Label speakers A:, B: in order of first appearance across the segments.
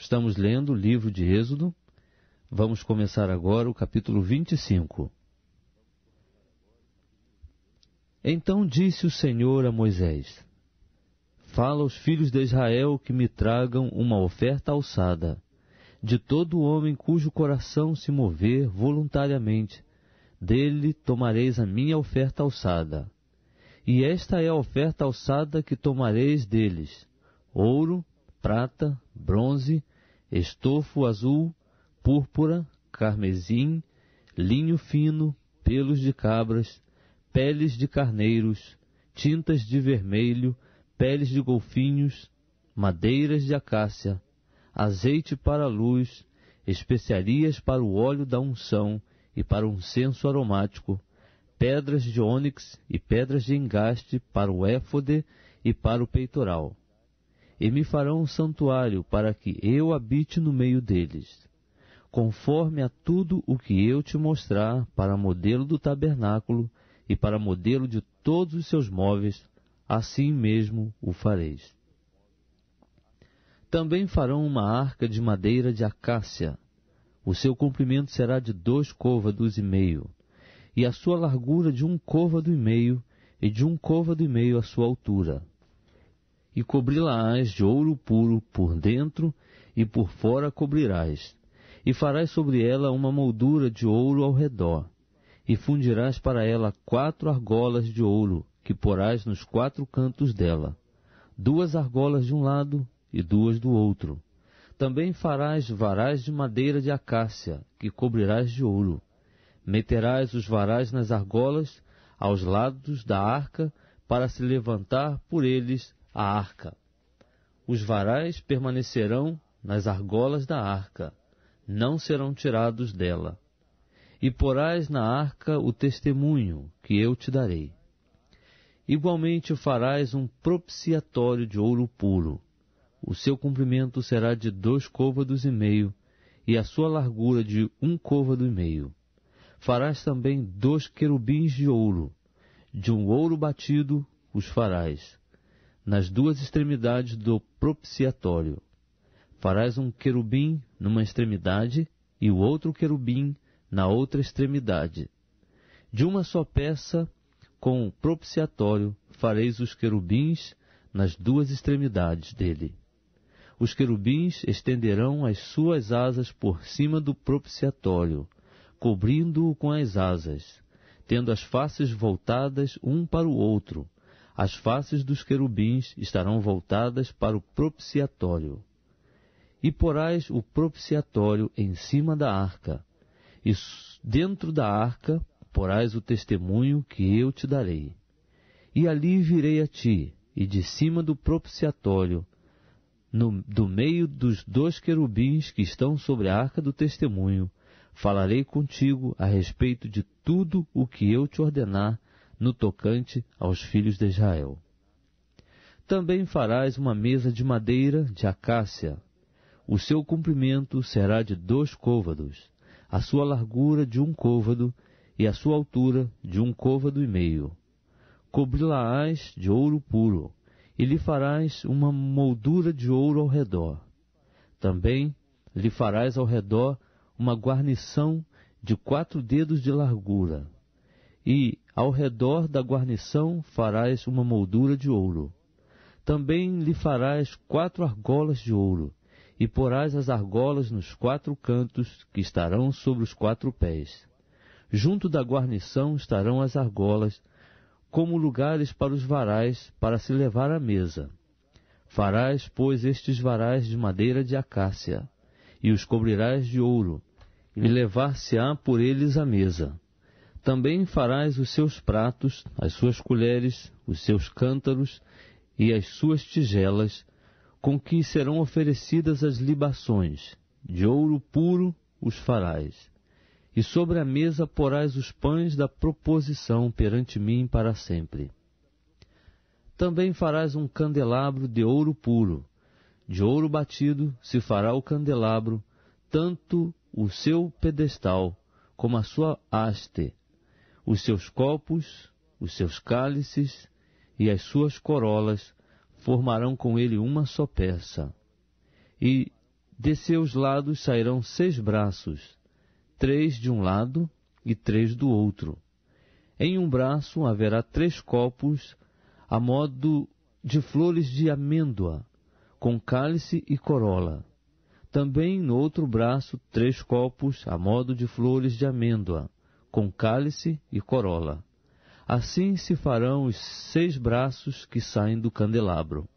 A: Estamos lendo o livro de Êxodo. Vamos começar agora o capítulo 25. Então disse o Senhor a Moisés: Fala aos filhos de Israel que me tragam uma oferta alçada, de todo homem cujo coração se mover voluntariamente. Dele tomareis a minha oferta alçada. E esta é a oferta alçada que tomareis deles: ouro, prata, bronze, estofo azul, púrpura, carmesim, linho fino, pelos de cabras, peles de carneiros, tintas de vermelho, peles de golfinhos, madeiras de acácia, azeite para a luz, especiarias para o óleo da unção e para um senso aromático, pedras de ônix e pedras de engaste para o éfode e para o peitoral e me farão um santuário para que eu habite no meio deles, conforme a tudo o que eu te mostrar para modelo do tabernáculo e para modelo de todos os seus móveis, assim mesmo o fareis. Também farão uma arca de madeira de acácia. O seu comprimento será de dois côvados e meio, e a sua largura de um côvado e meio, e de um côvado e meio a sua altura e cobri-la-ás de ouro puro por dentro e por fora cobrirás, e farás sobre ela uma moldura de ouro ao redor, e fundirás para ela quatro argolas de ouro, que porás nos quatro cantos dela, duas argolas de um lado e duas do outro. Também farás varais de madeira de acácia, que cobrirás de ouro. Meterás os varais nas argolas, aos lados da arca, para se levantar por eles a arca. Os varais permanecerão nas argolas da arca, não serão tirados dela. E porás na arca o testemunho que eu te darei. Igualmente farás um propiciatório de ouro puro. O seu comprimento será de dois côvados e meio, e a sua largura de um côvado e meio. Farás também dois querubins de ouro, de um ouro batido os farás nas duas extremidades do propiciatório. Farás um querubim numa extremidade e o outro querubim na outra extremidade. De uma só peça, com o propiciatório, fareis os querubins nas duas extremidades dele. Os querubins estenderão as suas asas por cima do propiciatório, cobrindo-o com as asas, tendo as faces voltadas um para o outro, as faces dos querubins estarão voltadas para o propiciatório. E porás o propiciatório em cima da arca, e dentro da arca porás o testemunho que eu te darei. E ali virei a ti, e de cima do propiciatório, no, do meio dos dois querubins que estão sobre a arca do testemunho, falarei contigo a respeito de tudo o que eu te ordenar no tocante aos filhos de Israel. Também farás uma mesa de madeira de acácia. O seu comprimento será de dois côvados, a sua largura de um côvado e a sua altura de um côvado e meio. Cobri-la-ás de ouro puro, e lhe farás uma moldura de ouro ao redor. Também lhe farás ao redor uma guarnição de quatro dedos de largura e ao redor da guarnição farás uma moldura de ouro. Também lhe farás quatro argolas de ouro, e porás as argolas nos quatro cantos que estarão sobre os quatro pés. Junto da guarnição estarão as argolas, como lugares para os varais para se levar à mesa. Farás, pois, estes varais de madeira de acácia, e os cobrirás de ouro, e levar-se-á por eles à mesa. Também farás os seus pratos, as suas colheres, os seus cântaros e as suas tigelas, com que serão oferecidas as libações, de ouro puro os farás. E sobre a mesa porás os pães da proposição perante mim para sempre. Também farás um candelabro de ouro puro. De ouro batido se fará o candelabro, tanto o seu pedestal como a sua haste, os seus copos, os seus cálices e as suas corolas formarão com ele uma só peça. E de seus lados sairão seis braços, três de um lado e três do outro. Em um braço haverá três copos, a modo de flores de amêndoa, com cálice e corola. Também no outro braço, três copos, a modo de flores de amêndoa, com cálice e corola. Assim se farão os seis braços que saem do candelabro.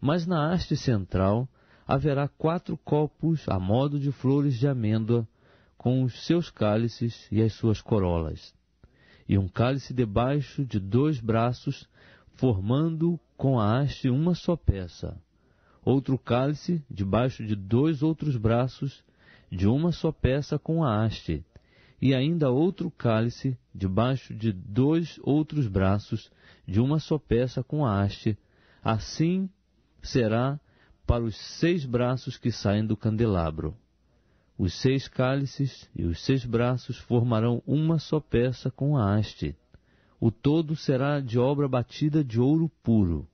A: Mas na haste central haverá quatro copos a modo de flores de amêndoa, com os seus cálices e as suas corolas, e um cálice debaixo de dois braços, formando com a haste uma só peça, outro cálice debaixo de dois outros braços, de uma só peça com a haste, e ainda outro cálice debaixo de dois outros braços, de uma só peça com a haste. Assim será para os seis braços que saem do candelabro. Os seis cálices e os seis braços formarão uma só peça com a haste. O todo será de obra batida de ouro puro.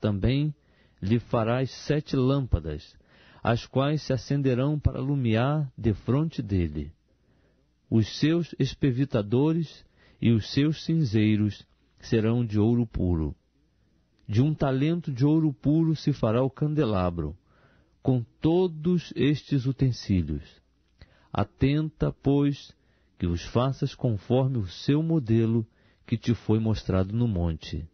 A: Também lhe farás sete lâmpadas, as quais se acenderão para lumiar defronte dele os seus espevitadores e os seus cinzeiros serão de ouro puro. De um talento de ouro puro se fará o candelabro, com todos estes utensílios. Atenta, pois, que os faças conforme o seu modelo que te foi mostrado no monte.